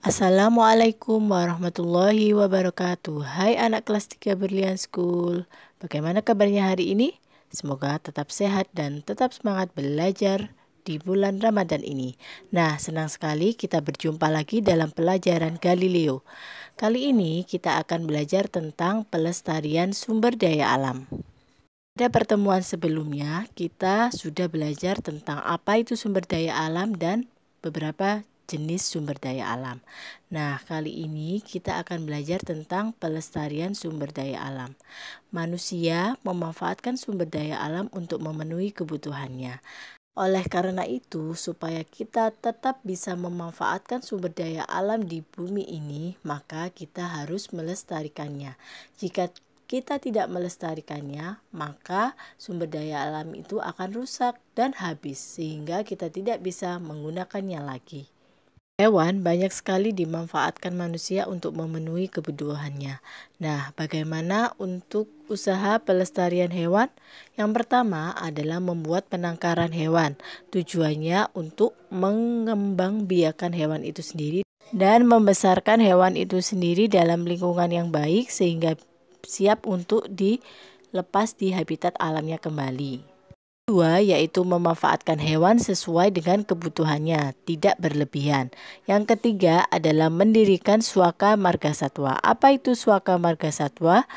Assalamualaikum warahmatullahi wabarakatuh Hai anak kelas 3 Berlian School Bagaimana kabarnya hari ini? Semoga tetap sehat dan tetap semangat belajar di bulan Ramadan ini Nah senang sekali kita berjumpa lagi dalam pelajaran Galileo Kali ini kita akan belajar tentang pelestarian sumber daya alam pada pertemuan sebelumnya, kita sudah belajar tentang apa itu sumber daya alam dan beberapa jenis sumber daya alam. Nah, kali ini kita akan belajar tentang pelestarian sumber daya alam. Manusia memanfaatkan sumber daya alam untuk memenuhi kebutuhannya. Oleh karena itu, supaya kita tetap bisa memanfaatkan sumber daya alam di bumi ini, maka kita harus melestarikannya. Jika kita tidak melestarikannya, maka sumber daya alam itu akan rusak dan habis, sehingga kita tidak bisa menggunakannya lagi. Hewan banyak sekali dimanfaatkan manusia untuk memenuhi kebutuhannya. Nah, bagaimana untuk usaha pelestarian hewan? Yang pertama adalah membuat penangkaran hewan. Tujuannya untuk mengembangbiakan hewan itu sendiri dan membesarkan hewan itu sendiri dalam lingkungan yang baik sehingga siap untuk dilepas di habitat alamnya kembali. Kedua, yaitu memanfaatkan hewan sesuai dengan kebutuhannya, tidak berlebihan. Yang ketiga adalah mendirikan suaka marga satwa. Apa itu suaka marga satwa?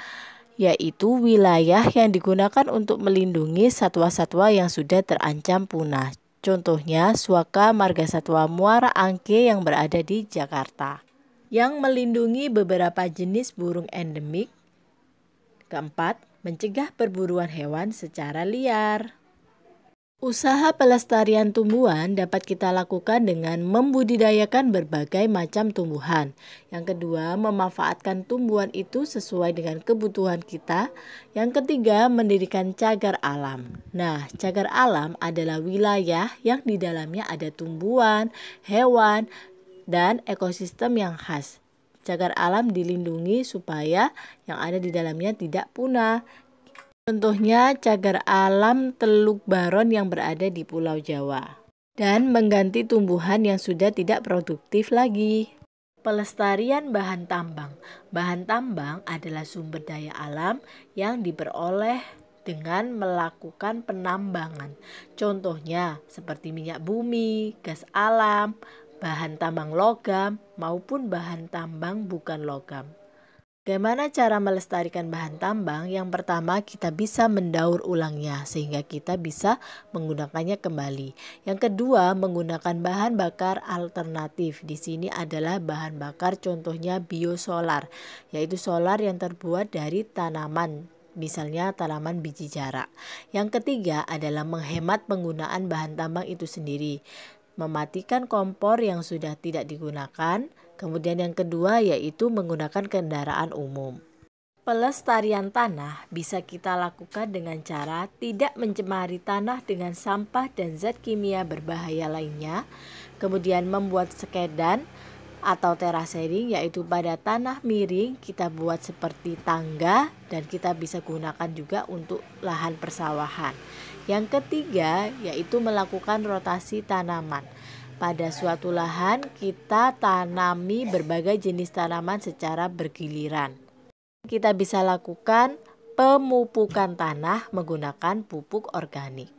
Yaitu wilayah yang digunakan untuk melindungi satwa-satwa yang sudah terancam punah. Contohnya, suaka marga satwa Muara Angke yang berada di Jakarta. Yang melindungi beberapa jenis burung endemik. Keempat, mencegah perburuan hewan secara liar. Usaha pelestarian tumbuhan dapat kita lakukan dengan membudidayakan berbagai macam tumbuhan. Yang kedua, memanfaatkan tumbuhan itu sesuai dengan kebutuhan kita. Yang ketiga, mendirikan cagar alam. Nah, cagar alam adalah wilayah yang di dalamnya ada tumbuhan, hewan, dan ekosistem yang khas. Cagar alam dilindungi supaya yang ada di dalamnya tidak punah, Contohnya cagar alam Teluk Baron yang berada di Pulau Jawa dan mengganti tumbuhan yang sudah tidak produktif lagi. Pelestarian bahan tambang. Bahan tambang adalah sumber daya alam yang diperoleh dengan melakukan penambangan. Contohnya seperti minyak bumi, gas alam, bahan tambang logam maupun bahan tambang bukan logam. Bagaimana cara melestarikan bahan tambang? Yang pertama, kita bisa mendaur ulangnya sehingga kita bisa menggunakannya kembali. Yang kedua, menggunakan bahan bakar alternatif. Di sini adalah bahan bakar contohnya biosolar, yaitu solar yang terbuat dari tanaman misalnya tanaman biji jarak. Yang ketiga adalah menghemat penggunaan bahan tambang itu sendiri, mematikan kompor yang sudah tidak digunakan, Kemudian yang kedua yaitu menggunakan kendaraan umum. Pelestarian tanah bisa kita lakukan dengan cara tidak mencemari tanah dengan sampah dan zat kimia berbahaya lainnya, kemudian membuat sekedan atau terasering yaitu pada tanah miring kita buat seperti tangga dan kita bisa gunakan juga untuk lahan persawahan. Yang ketiga yaitu melakukan rotasi tanaman. Pada suatu lahan kita tanami berbagai jenis tanaman secara bergiliran. Kita bisa lakukan pemupukan tanah menggunakan pupuk organik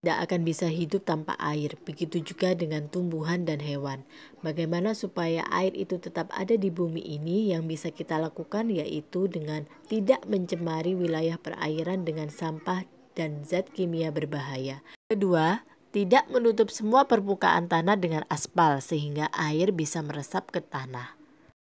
tidak akan bisa hidup tanpa air. Begitu juga dengan tumbuhan dan hewan. Bagaimana supaya air itu tetap ada di bumi ini yang bisa kita lakukan yaitu dengan tidak mencemari wilayah perairan dengan sampah dan zat kimia berbahaya. Kedua, tidak menutup semua permukaan tanah dengan aspal sehingga air bisa meresap ke tanah.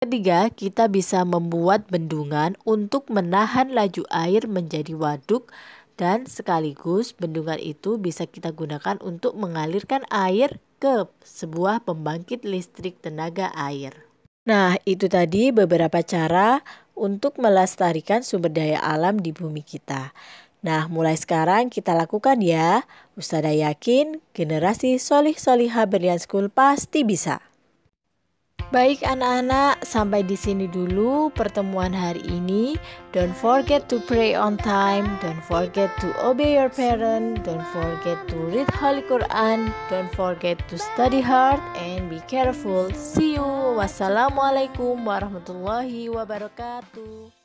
Ketiga, kita bisa membuat bendungan untuk menahan laju air menjadi waduk dan sekaligus bendungan itu bisa kita gunakan untuk mengalirkan air ke sebuah pembangkit listrik tenaga air. Nah, itu tadi beberapa cara untuk melestarikan sumber daya alam di bumi kita. Nah, mulai sekarang kita lakukan ya. Ustazah yakin generasi solih-soliha Berlian School pasti bisa. Baik anak-anak, sampai di sini dulu pertemuan hari ini. Don't forget to pray on time, don't forget to obey your parent, don't forget to read Holy Quran, don't forget to study hard and be careful. See you. Wassalamualaikum warahmatullahi wabarakatuh.